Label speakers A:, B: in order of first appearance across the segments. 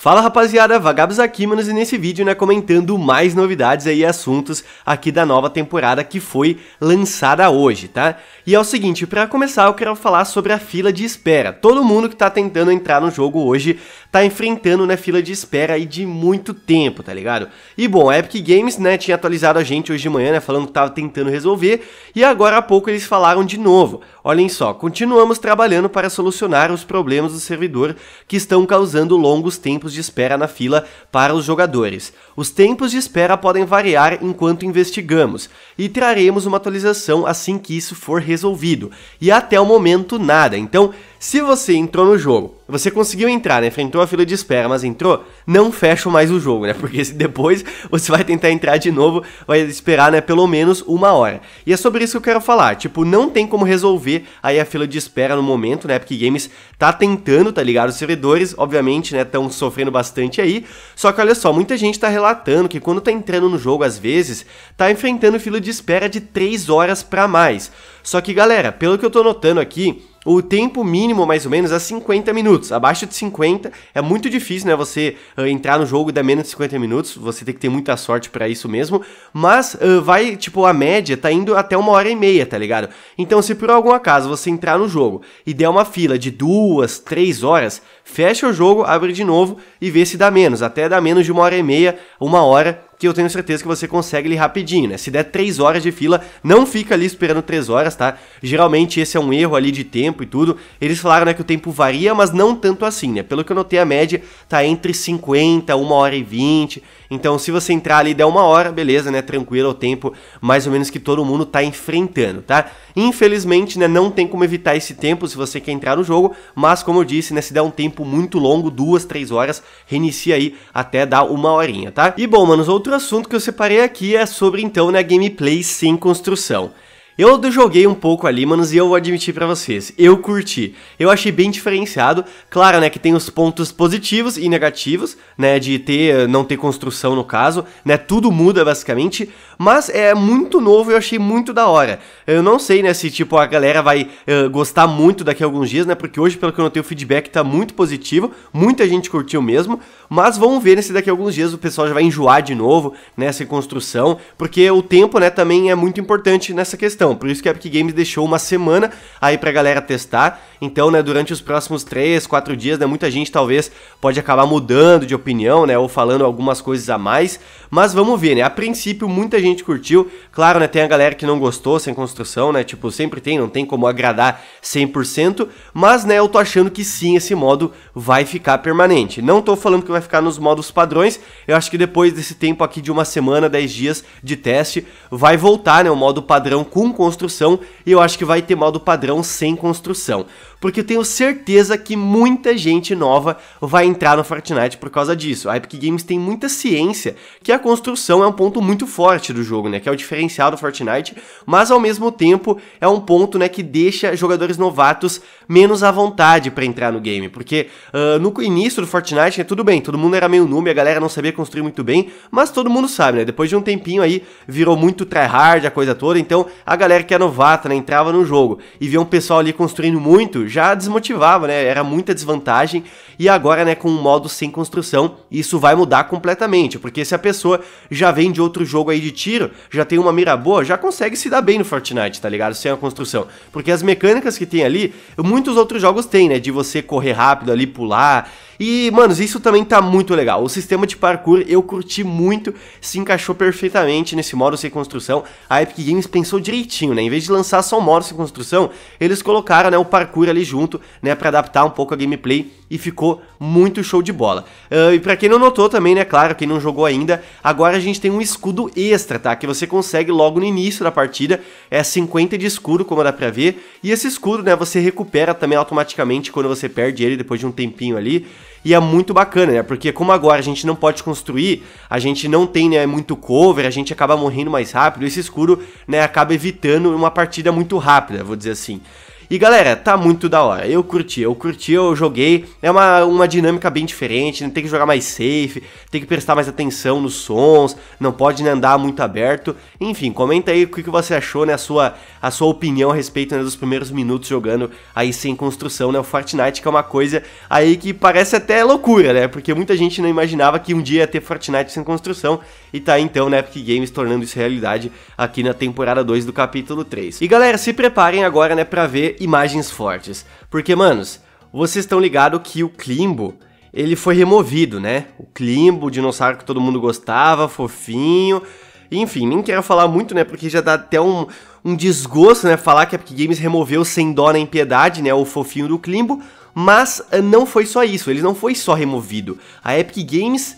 A: Fala rapaziada, Vagabos aqui, manos, e nesse vídeo, né, comentando mais novidades aí e assuntos aqui da nova temporada que foi lançada hoje, tá? E é o seguinte, para começar eu quero falar sobre a fila de espera. Todo mundo que tá tentando entrar no jogo hoje tá enfrentando, né, fila de espera aí de muito tempo, tá ligado? E bom, a Epic Games, né, tinha atualizado a gente hoje de manhã, né, falando que tava tentando resolver, e agora há pouco eles falaram de novo. Olhem só, continuamos trabalhando para solucionar os problemas do servidor que estão causando longos tempos de espera na fila para os jogadores. Os tempos de espera podem variar enquanto investigamos, e traremos uma atualização assim que isso for resolvido. E até o momento nada. Então, se você entrou no jogo, você conseguiu entrar, né? Enfrentou a fila de espera, mas entrou, não fecha mais o jogo, né? Porque depois você vai tentar entrar de novo, vai esperar, né, pelo menos uma hora. E é sobre isso que eu quero falar. Tipo, não tem como resolver aí a fila de espera no momento, né? Porque Games tá tentando, tá ligado? Os servidores, obviamente, né, estão sofrendo bastante aí. Só que olha só, muita gente tá relatando que quando tá entrando no jogo, às vezes, tá enfrentando fila de espera de 3 horas para mais. Só que, galera, pelo que eu tô notando aqui, o tempo mínimo, mais ou menos, é 50 minutos. Abaixo de 50 é muito difícil, né? Você uh, entrar no jogo e dar menos de 50 minutos. Você tem que ter muita sorte para isso mesmo. Mas uh, vai, tipo, a média tá indo até uma hora e meia, tá ligado? Então, se por algum acaso você entrar no jogo e der uma fila de duas, três horas, fecha o jogo, abre de novo e vê se dá menos. Até dá menos de uma hora e meia, uma hora que eu tenho certeza que você consegue ele rapidinho, né? Se der 3 horas de fila, não fica ali esperando 3 horas, tá? Geralmente esse é um erro ali de tempo e tudo. Eles falaram, né, que o tempo varia, mas não tanto assim, né? Pelo que eu notei, a média tá entre 50, 1 hora e 20 então, se você entrar ali e der uma hora, beleza, né? Tranquilo, é o tempo mais ou menos que todo mundo tá enfrentando, tá? Infelizmente, né? Não tem como evitar esse tempo se você quer entrar no jogo, mas como eu disse, né? Se der um tempo muito longo, duas, três horas, reinicia aí até dar uma horinha, tá? E bom, manos, outro assunto que eu separei aqui é sobre, então, né? Gameplay sem construção. Eu joguei um pouco ali, manos, e eu vou admitir para vocês, eu curti. Eu achei bem diferenciado, claro, né, que tem os pontos positivos e negativos, né, de ter, não ter construção no caso, né, tudo muda basicamente, mas é muito novo e eu achei muito da hora. Eu não sei, né, se tipo a galera vai uh, gostar muito daqui a alguns dias, né, porque hoje, pelo que eu notei, o feedback tá muito positivo, muita gente curtiu mesmo, mas vamos ver né, se daqui a alguns dias o pessoal já vai enjoar de novo nessa né, construção, porque o tempo, né, também é muito importante nessa questão. Por isso que a Epic Games deixou uma semana aí pra galera testar. Então, né, durante os próximos 3, 4 dias, né, muita gente talvez pode acabar mudando de opinião, né, ou falando algumas coisas a mais. Mas vamos ver, né? A princípio muita gente curtiu. Claro, né, tem a galera que não gostou sem construção, né? Tipo, sempre tem, não tem como agradar 100%, mas né, eu tô achando que sim, esse modo vai ficar permanente. Não tô falando que vai ficar nos modos padrões. Eu acho que depois desse tempo aqui de uma semana, 10 dias de teste, vai voltar, né, o modo padrão com construção e eu acho que vai ter modo padrão sem construção porque eu tenho certeza que muita gente nova vai entrar no Fortnite por causa disso. A Epic Games tem muita ciência que a construção é um ponto muito forte do jogo, né? Que é o diferencial do Fortnite, mas ao mesmo tempo é um ponto, né, que deixa jogadores novatos menos à vontade para entrar no game, porque uh, no início do Fortnite, né, tudo bem, todo mundo era meio noob, a galera não sabia construir muito bem, mas todo mundo sabe, né? Depois de um tempinho aí virou muito tryhard a coisa toda, então a galera que é novata, né, entrava no jogo e via um pessoal ali construindo muito, já desmotivava, né? Era muita desvantagem. E agora, né, com o um modo sem construção, isso vai mudar completamente, porque se a pessoa já vem de outro jogo aí de tiro, já tem uma mira boa, já consegue se dar bem no Fortnite, tá ligado? Sem a construção. Porque as mecânicas que tem ali, muitos outros jogos têm, né? De você correr rápido ali, pular, e, manos, isso também tá muito legal. O sistema de parkour eu curti muito, se encaixou perfeitamente nesse modo sem construção. A Epic Games pensou direitinho, né? Em vez de lançar só o modo sem construção, eles colocaram né, o parkour ali junto, né? Pra adaptar um pouco a gameplay e ficou muito show de bola. Uh, e para quem não notou também, né, claro, quem não jogou ainda, agora a gente tem um escudo extra, tá? Que você consegue logo no início da partida, é 50 de escudo, como dá pra ver, e esse escudo, né, você recupera também automaticamente quando você perde ele depois de um tempinho ali, e é muito bacana, né? Porque como agora a gente não pode construir, a gente não tem né, muito cover, a gente acaba morrendo mais rápido, esse escuro né, acaba evitando uma partida muito rápida, vou dizer assim. E galera, tá muito da hora. Eu curti, eu curti, eu joguei. É uma, uma dinâmica bem diferente, né? tem que jogar mais safe, tem que prestar mais atenção nos sons, não pode né, andar muito aberto. Enfim, comenta aí o que, que você achou, né? A sua, a sua opinião a respeito né, dos primeiros minutos jogando aí sem construção, né? O Fortnite, que é uma coisa aí que parece até loucura, né? Porque muita gente não imaginava que um dia ia ter Fortnite sem construção. E tá então, né, Epic Games tornando isso realidade aqui na temporada 2 do capítulo 3. E galera, se preparem agora, né, pra ver imagens fortes. Porque, manos, vocês estão ligados que o Klimbo, ele foi removido, né? O Klimbo, o dinossauro que todo mundo gostava, fofinho. Enfim, nem quero falar muito, né? Porque já dá até um, um desgosto, né? Falar que a Epic Games removeu sem dó nem piedade, né? O fofinho do Klimbo. Mas eh, não foi só isso, ele não foi só removido. A Epic Games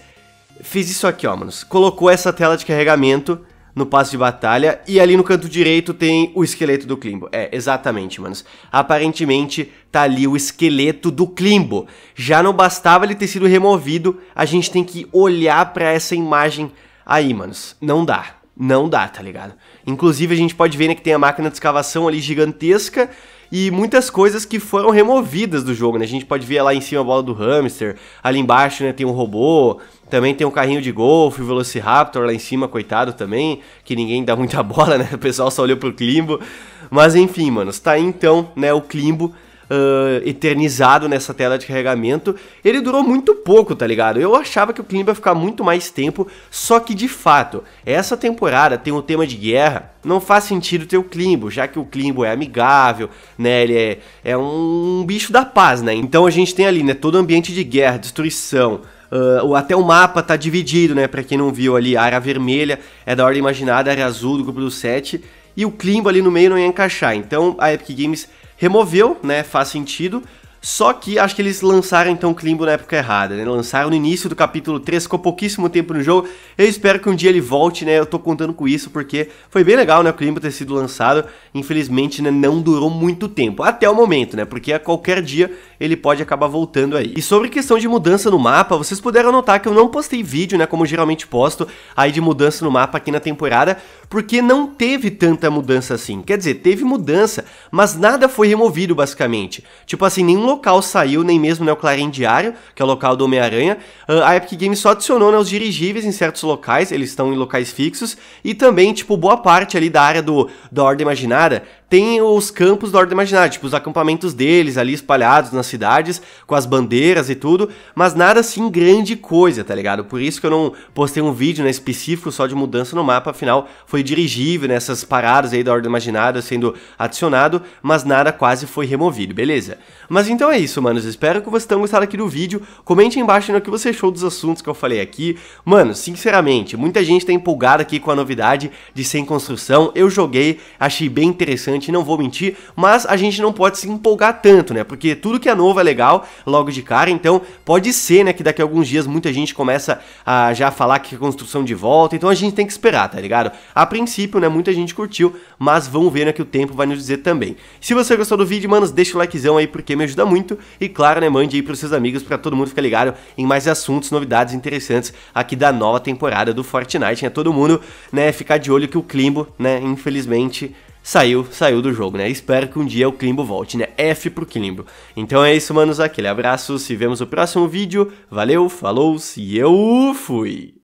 A: fez isso aqui, ó, manos. Colocou essa tela de carregamento no passe de batalha. E ali no canto direito tem o esqueleto do Klimbo. É, exatamente, manos. Aparentemente tá ali o esqueleto do Klimbo. Já não bastava ele ter sido removido, a gente tem que olhar para essa imagem aí, manos. Não dá. Não dá, tá ligado? Inclusive a gente pode ver né, que tem a máquina de escavação ali gigantesca e muitas coisas que foram removidas do jogo, né? A gente pode ver lá em cima a bola do hamster, ali embaixo, né, tem um robô, também tem um carrinho de golfe, o Velociraptor lá em cima, coitado também, que ninguém dá muita bola, né? O pessoal só olhou pro Climbo. Mas enfim, mano, está aí então, né, o Climbo uh, eternizado nessa tela de carregamento, ele durou muito pouco, tá ligado? Eu achava que o clima ia ficar muito mais tempo, só que de fato, essa temporada tem um tema de guerra, não faz sentido ter o Klimbo, já que o Klimbo é amigável, né? Ele é, é um bicho da paz, né? Então a gente tem ali, né, todo ambiente de guerra, destruição, uh, até o mapa tá dividido, né? Pra quem não viu ali, a área vermelha é da ordem imaginada, a área azul do grupo do 7, e o Klimbo ali no meio não ia encaixar. Então a Epic Games removeu, né? Faz sentido, só que acho que eles lançaram então o Klimbo na época errada, né? Lançaram no início do capítulo 3, ficou pouquíssimo tempo no jogo. Eu espero que um dia ele volte, né? Eu tô contando com isso porque foi bem legal, né? O Klimbo ter sido lançado. Infelizmente, né? Não durou muito tempo, até o momento, né? Porque a qualquer dia ele pode acabar voltando aí. E sobre questão de mudança no mapa, vocês puderam notar que eu não postei vídeo, né? Como geralmente posto aí de mudança no mapa aqui na temporada, porque não teve tanta mudança assim. Quer dizer, teve mudança, mas nada foi removido basicamente. Tipo assim, nenhum local saiu, nem mesmo né, o diário que é o local do Homem-Aranha. Ah, a Epic Games só adicionou né, os dirigíveis em certos locais, eles estão em locais fixos, e também, tipo, boa parte ali da área do, da Ordem Imaginada tem os campos da Ordem Imaginária, tipo os acampamentos deles ali espalhados nas cidades, com as bandeiras e tudo, mas nada assim grande coisa, tá ligado? Por isso que eu não postei um vídeo né, específico só de mudança no mapa, afinal foi dirigível nessas né, paradas aí da Ordem Imaginária sendo adicionado, mas nada quase foi removido, beleza? Mas então é isso, manos, espero que vocês tenham gostado aqui do vídeo, comente aí embaixo no né, o que você achou dos assuntos que eu falei aqui. Mano, sinceramente, muita gente tá empolgada aqui com a novidade de sem construção, eu joguei, achei bem interessante não vou mentir, mas a gente não pode se empolgar tanto, né? Porque tudo que é novo é legal logo de cara, então pode ser, né, que daqui a alguns dias muita gente começa a já falar que é construção de volta, então a gente tem que esperar, tá ligado? A princípio, né, muita gente curtiu, mas vamos ver, né, que o tempo vai nos dizer também. Se você gostou do vídeo, manos, deixa o likezão aí porque me ajuda muito e claro, né, mande aí pros seus amigos para todo mundo ficar ligado em mais assuntos, novidades interessantes aqui da nova temporada do Fortnite, né? Todo mundo, né, ficar de olho que o Climbo, né, infelizmente saiu, saiu do jogo, né? Espero que um dia o Klimbo volte, né? F pro Klimbo. Então é isso, manos. Aquele abraço, se vemos no próximo vídeo. Valeu, falou, se eu fui!